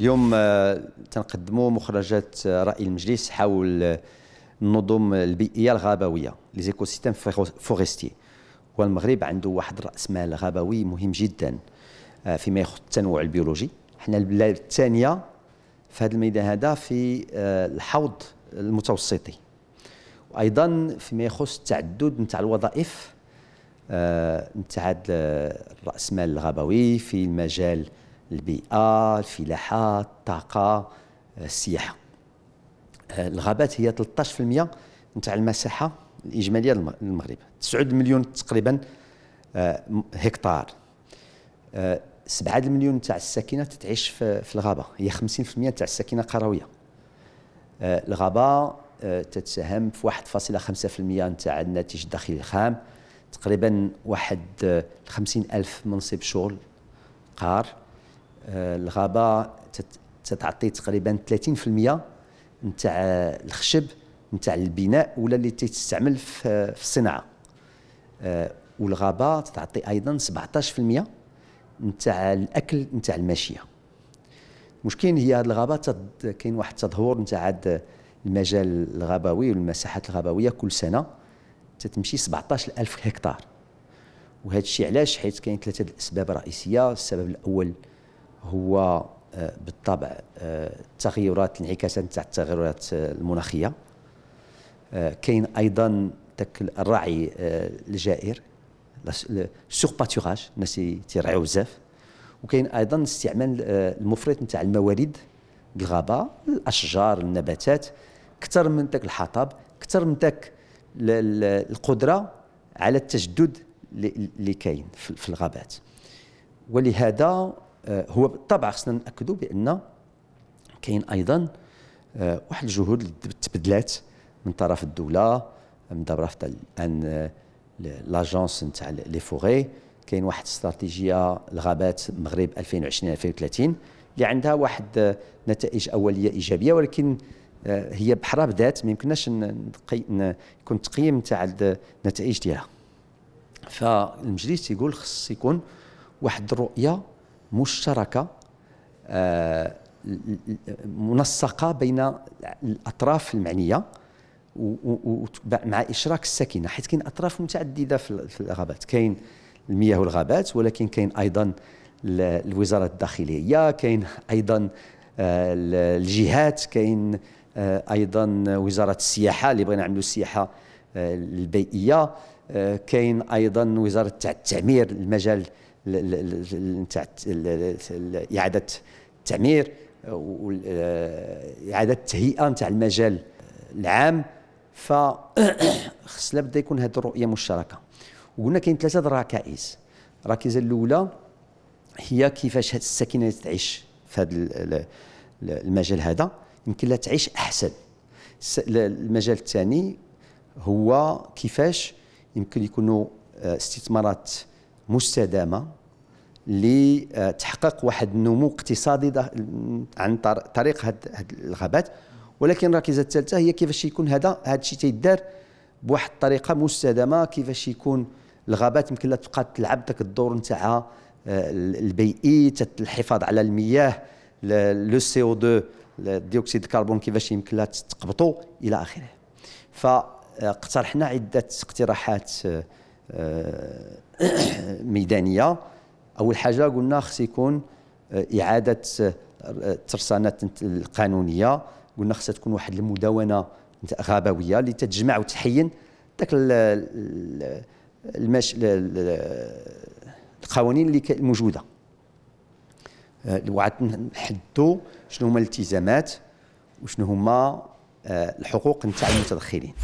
اليوم آه، تنقدموا مخرجات آه، راي المجلس حول آه، النظم البيئيه الغابويه لي زيكوسيستيم فوريستي والمغرب عنده واحد راس مال غابوي مهم جدا فيما يخص التنوع البيولوجي حنا البلاد الثانيه في هذا الميدان هذا في الحوض المتوسطي وايضا فيما يخص التعدد نتاع الوظائف نتاع الراس مال الغابوي في المجال البيئة الفلاحة الطاقة السياحة آه، الغابات هي 13% نتاع المساحة الإجمالية للمغرب 9 مليون تقريبا آه، هكتار 7 آه، مليون تاع الساكنة تعيش في الغابة هي 50% تاع الساكنة قروية الغابة تتساهم في 1.5% نتاع الناتج الداخلي الخام تقريبا واحد 50 ألف منصب شغل قار الغابه تتعطي تقريبا 30% نتاع الخشب نتاع البناء ولا اللي تستعمل في الصناعه آه، والغابه تتعطي ايضا 17% نتاع الاكل نتاع الماشيه المشكل هي هذه الغابه كاين واحد التدهور نتاع المجال الغابوي والمساحات الغابويه كل سنه تتمشي 17000 هكتار وهذا الشيء علاش حيت كاين ثلاثه الاسباب الرئيسيه السبب الاول هو آه، بالطبع التغيرات آه، الانعكاسات تاع التغيرات آه، المناخيه كاين ايضا داك الرعي الجائر باتوغاج الناس تيرعيو بزاف وكاين ايضا الاستعمال المفرط نتاع الموارد الغابه الاشجار النباتات اكثر من ذاك الحطب اكثر من ذاك القدره على التجدد اللي كاين في الغابات ولهذا آه، هو بالطبع خصنا ناكدوا بان كاين ايضا آه، واحد الجهود تبدلات من طرف الدوله من طرف الان لاجونس آه، نتاع لي فوغي كاين واحد استراتيجيه الغابات المغرب 2020 2030 اللي عندها واحد نتائج اوليه ايجابيه ولكن هي بحرها بدات ما يمكنناش يكون تقييم تاع النتائج ديالها فالمجلس يقول خص يكون واحد الرؤيه مشتركه آه، منسقه بين الاطراف المعنيه مع اشراك الساكنه حيث كاين اطراف متعدده في الغابات كاين المياه والغابات ولكن كاين ايضا الوزاره الداخليه كاين ايضا آه، الجهات كاين آه، ايضا وزاره السياحه اللي بغينا نعملوا السياحه البيئيه كاين ايضا وزاره التعمير المجال نتاع اعاده التعمير واعاده التهيئه نتاع المجال العام ف خص بدا يكون هذه الرؤيه مشتركه وقلنا كاين ثلاثه الركائز الركيزه الاولى هي كيفاش هذه الساكنه تعيش في هذا المجال هذا يمكن لها تعيش احسن المجال الثاني هو كيفاش يمكن يكونوا آه، استثمارات مستدامه لتحقق واحد النمو اقتصادي عن طريق هذه الغابات ولكن الركيزه الثالثه هي كيفاش يكون هذا هذا الشيء تيدار بواحد الطريقه مستدامه كيفاش يكون الغابات يمكن تبقى تلعب ذاك الدور نتاعها آه، البيئي الحفاظ على المياه لو سي او 2 ديوكسيد الكربون كيفاش يمكن لها تقبطو الى اخره فاقترحنا عده اقتراحات آه، آه، ميدانيه اول حاجه قلنا خص يكون آه، اعاده الترسانات آه، القانونيه قلنا خصها تكون واحد المدونه غابويه اللي تتجمع وتحين ذاك المش... القوانين اللي موجوده وعاد نحدوا شنو هما الالتزامات وشنو هما الحقوق نتاع المتدخلين